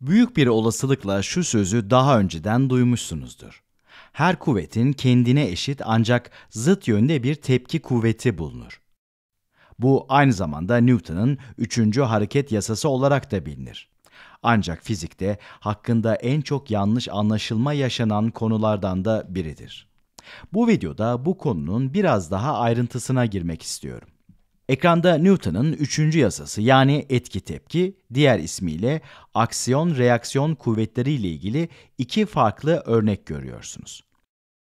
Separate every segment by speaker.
Speaker 1: Büyük bir olasılıkla şu sözü daha önceden duymuşsunuzdur. Her kuvvetin kendine eşit ancak zıt yönde bir tepki kuvveti bulunur. Bu aynı zamanda Newton'ın üçüncü hareket yasası olarak da bilinir. Ancak fizikte hakkında en çok yanlış anlaşılma yaşanan konulardan da biridir. Bu videoda bu konunun biraz daha ayrıntısına girmek istiyorum. Ekranda Newton'un üçüncü yasası yani etki tepki, diğer ismiyle aksiyon reaksiyon kuvvetleri ile ilgili iki farklı örnek görüyorsunuz.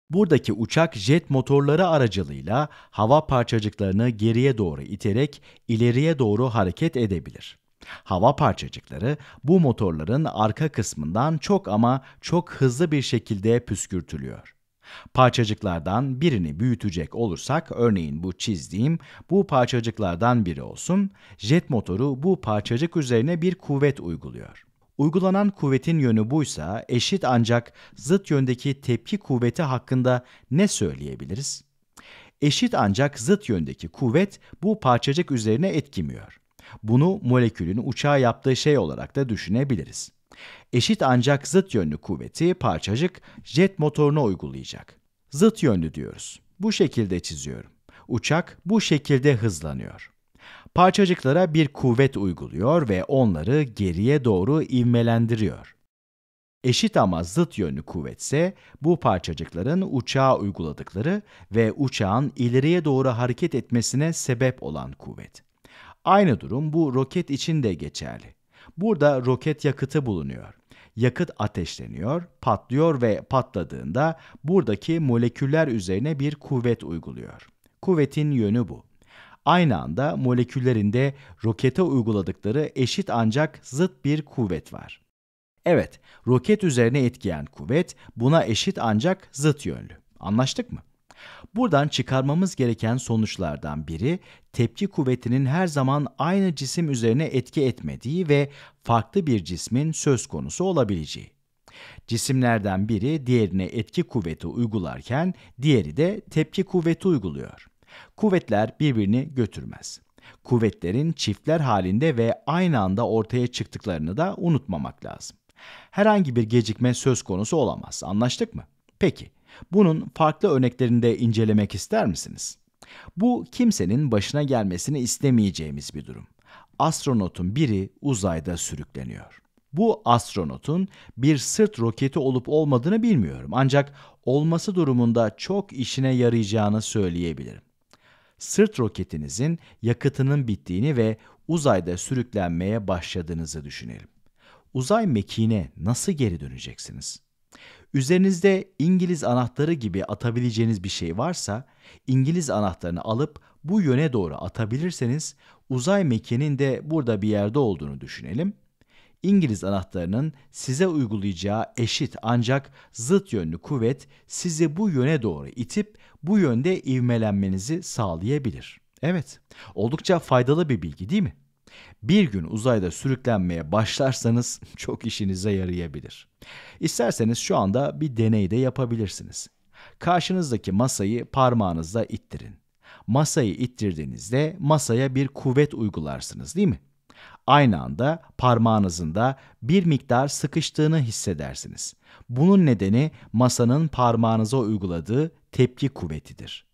Speaker 1: Buradaki uçak jet motorları aracılığıyla hava parçacıklarını geriye doğru iterek ileriye doğru hareket edebilir. Hava parçacıkları bu motorların arka kısmından çok ama çok hızlı bir şekilde püskürtülüyor. Parçacıklardan birini büyütecek olursak, örneğin bu çizdiğim bu parçacıklardan biri olsun, jet motoru bu parçacık üzerine bir kuvvet uyguluyor. Uygulanan kuvvetin yönü buysa eşit ancak zıt yöndeki tepki kuvveti hakkında ne söyleyebiliriz? Eşit ancak zıt yöndeki kuvvet bu parçacık üzerine etkimiyor. Bunu molekülün uçağa yaptığı şey olarak da düşünebiliriz eşit ancak zıt yönlü kuvveti parçacık jet motoruna uygulayacak. Zıt yönlü diyoruz. Bu şekilde çiziyorum. Uçak bu şekilde hızlanıyor. Parçacıklara bir kuvvet uyguluyor ve onları geriye doğru ivmelendiriyor. Eşit ama zıt yönlü kuvvetse bu parçacıkların uçağa uyguladıkları ve uçağın ileriye doğru hareket etmesine sebep olan kuvvet. Aynı durum bu roket için de geçerli. Burada roket yakıtı bulunuyor. Yakıt ateşleniyor, patlıyor ve patladığında buradaki moleküller üzerine bir kuvvet uyguluyor. Kuvvetin yönü bu. Aynı anda moleküllerinde rokete uyguladıkları eşit ancak zıt bir kuvvet var. Evet, roket üzerine etkiyen kuvvet buna eşit ancak zıt yönlü. Anlaştık mı? Buradan çıkarmamız gereken sonuçlardan biri tepki kuvvetinin her zaman aynı cisim üzerine etki etmediği ve farklı bir cismin söz konusu olabileceği. Cisimlerden biri diğerine etki kuvveti uygularken diğeri de tepki kuvveti uyguluyor. Kuvvetler birbirini götürmez. Kuvvetlerin çiftler halinde ve aynı anda ortaya çıktıklarını da unutmamak lazım. Herhangi bir gecikme söz konusu olamaz. Anlaştık mı? Peki. Bunun farklı örneklerini de incelemek ister misiniz? Bu kimsenin başına gelmesini istemeyeceğimiz bir durum. Astronotun biri uzayda sürükleniyor. Bu astronotun bir sırt roketi olup olmadığını bilmiyorum ancak olması durumunda çok işine yarayacağını söyleyebilirim. Sırt roketinizin yakıtının bittiğini ve uzayda sürüklenmeye başladığınızı düşünelim. Uzay mekiğine nasıl geri döneceksiniz? Üzerinizde İngiliz anahtarı gibi atabileceğiniz bir şey varsa İngiliz anahtarını alıp bu yöne doğru atabilirseniz uzay mekiğinin de burada bir yerde olduğunu düşünelim. İngiliz anahtarının size uygulayacağı eşit ancak zıt yönlü kuvvet sizi bu yöne doğru itip bu yönde ivmelenmenizi sağlayabilir. Evet, oldukça faydalı bir bilgi değil mi? bir gün uzayda sürüklenmeye başlarsanız çok işinize yarayabilir. İsterseniz şu anda bir deney de yapabilirsiniz. Karşınızdaki masayı parmağınızla ittirin. Masayı ittirdiğinizde masaya bir kuvvet uygularsınız değil mi? Aynı anda parmağınızın da bir miktar sıkıştığını hissedersiniz. Bunun nedeni masanın parmağınıza uyguladığı tepki kuvvetidir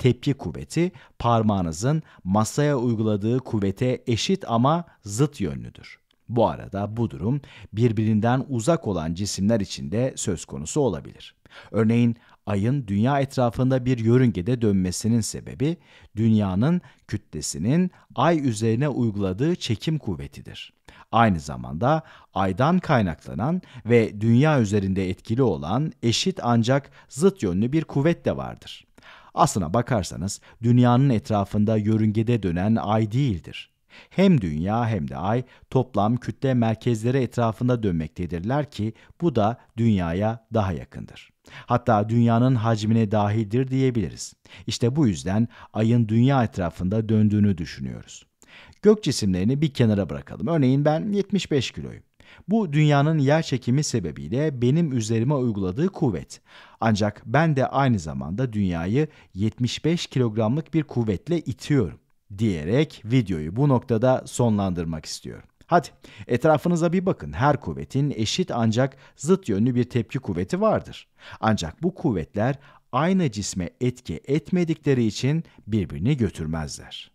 Speaker 1: tepki kuvveti parmağınızın masaya uyguladığı kuvvete eşit ama zıt yönlüdür. Bu arada bu durum birbirinden uzak olan cisimler için de söz konusu olabilir. Örneğin ayın dünya etrafında bir yörüngede dönmesinin sebebi dünyanın kütlesinin ay üzerine uyguladığı çekim kuvvetidir. Aynı zamanda aydan kaynaklanan ve dünya üzerinde etkili olan eşit ancak zıt yönlü bir kuvvet de vardır. Aslına bakarsanız dünyanın etrafında yörüngede dönen ay değildir. Hem dünya hem de ay toplam kütle merkezleri etrafında dönmektedirler ki bu da dünyaya daha yakındır. Hatta dünyanın hacmine dahildir diyebiliriz. İşte bu yüzden ayın dünya etrafında döndüğünü düşünüyoruz. Gök cisimlerini bir kenara bırakalım. Örneğin ben 75 kiloyum. Bu dünyanın yer çekimi sebebiyle benim üzerime uyguladığı kuvvet. Ancak ben de aynı zamanda dünyayı 75 kilogramlık bir kuvvetle itiyorum diyerek videoyu bu noktada sonlandırmak istiyorum. Hadi etrafınıza bir bakın. Her kuvvetin eşit ancak zıt yönlü bir tepki kuvveti vardır. Ancak bu kuvvetler aynı cisme etki etmedikleri için birbirini götürmezler.